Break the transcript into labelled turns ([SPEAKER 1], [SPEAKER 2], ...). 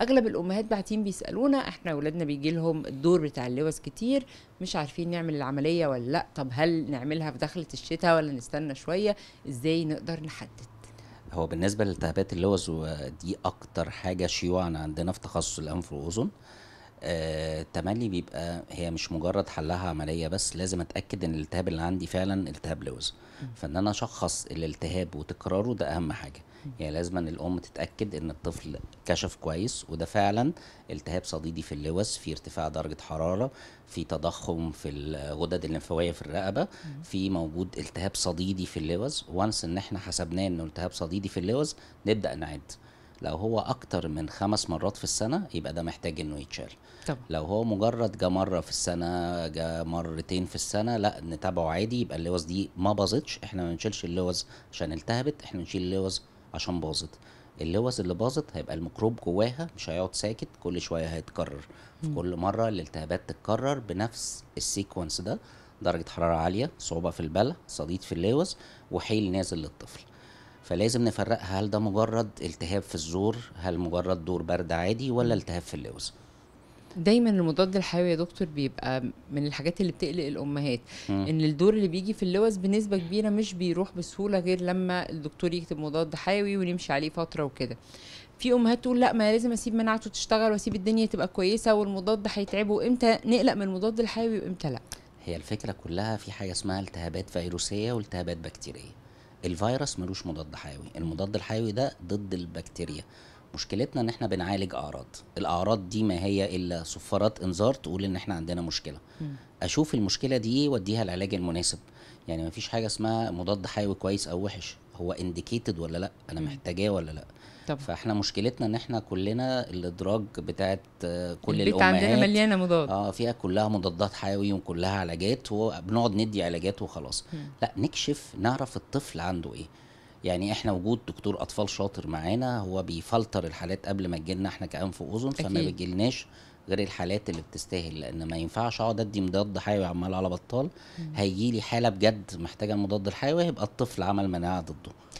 [SPEAKER 1] اغلب الامهات بعدين بيسالونا احنا اولادنا بيجي لهم الدور بتاع اللوز كتير مش عارفين نعمل العمليه ولا لا طب هل نعملها في دخله الشتاء ولا نستنى شويه ازاي نقدر نحدد
[SPEAKER 2] هو بالنسبه لالتهابات اللوز ودي اكتر حاجه شيوعا عندنا في تخصص الانف والاذن التملي آه، بيبقى هي مش مجرد حلها عمليه بس لازم اتاكد ان الالتهاب اللي عندي فعلا التهاب لوز فان انا اشخص الالتهاب وتكراره ده اهم حاجه يعني لازم ان الام تتاكد ان الطفل كشف كويس وده فعلا التهاب صديدي في اللوز في ارتفاع درجه حراره في تضخم في الغدد الليمفاويه في الرقبه في موجود التهاب صديدي في اللوز وانس ان احنا حسبناه انه التهاب صديدي في اللوز نبدا نعد لو هو اكتر من خمس مرات في السنه يبقى ده محتاج انه يتشال طبعا. لو هو مجرد جه مره في السنه جه مرتين في السنه لا نتابعه عادي يبقى اللوز دي ما باظتش احنا ما بنشيلش اللوز عشان التهبت احنا بنشيل اللوز عشان باظت اللوز اللي باظت هيبقى الميكروب جواها مش هيقعد ساكت كل شويه هيتكرر في كل مره الالتهابات تتكرر بنفس السيكونس ده درجه حراره عاليه صعوبه في البلع صديد في اللوز وحيل نازل للطفل فلازم نفرقها هل ده مجرد التهاب في الزور هل مجرد دور برد عادي ولا التهاب في اللوز
[SPEAKER 1] دايما المضاد الحيوي يا دكتور بيبقى من الحاجات اللي بتقلق الامهات م. ان الدور اللي بيجي في اللوز بنسبه كبيره مش بيروح بسهوله غير لما الدكتور يكتب مضاد حيوي ونمشي عليه فتره وكده في امهات تقول لا ما لازم اسيب مناعته تشتغل واسيب الدنيا تبقى كويسه والمضاد هيتعبه امتى نقلق من المضاد الحيوي وامتى لا
[SPEAKER 2] هي الفكره كلها في حاجه اسمها التهابات فيروسيه والتهابات بكتيريه الفيروس ملوش مضاد حيوي المضاد الحيوي ده ضد البكتيريا مشكلتنا ان احنا بنعالج اعراض الاعراض دي ما هي الا صفارات انذار تقول ان احنا عندنا مشكله م. اشوف المشكله دي ايه واديها العلاج المناسب يعني مفيش حاجه اسمها مضاد حيوي كويس او وحش هو انديكيتد ولا لا انا محتاجاه ولا لا طب. فاحنا مشكلتنا ان احنا كلنا الادراج بتاعت كل البيت الامهات عندنا مليانه مضاد اه فيها كلها مضادات حيوي وكلها علاجات وبنقعد ندي علاجات وخلاص م. لا نكشف نعرف الطفل عنده ايه يعني احنا وجود دكتور اطفال شاطر معانا هو بيفلتر الحالات قبل ما تجيلنا احنا كأنف واذن فما بيجيلناش غير الحالات اللي بتستاهل لان ما ينفعش اقعد ادي مضاد حيوي عمال على بطال هيجي لي حاله بجد محتاجه المضاد الحيوي هيبقى الطفل عمل مناعه ضده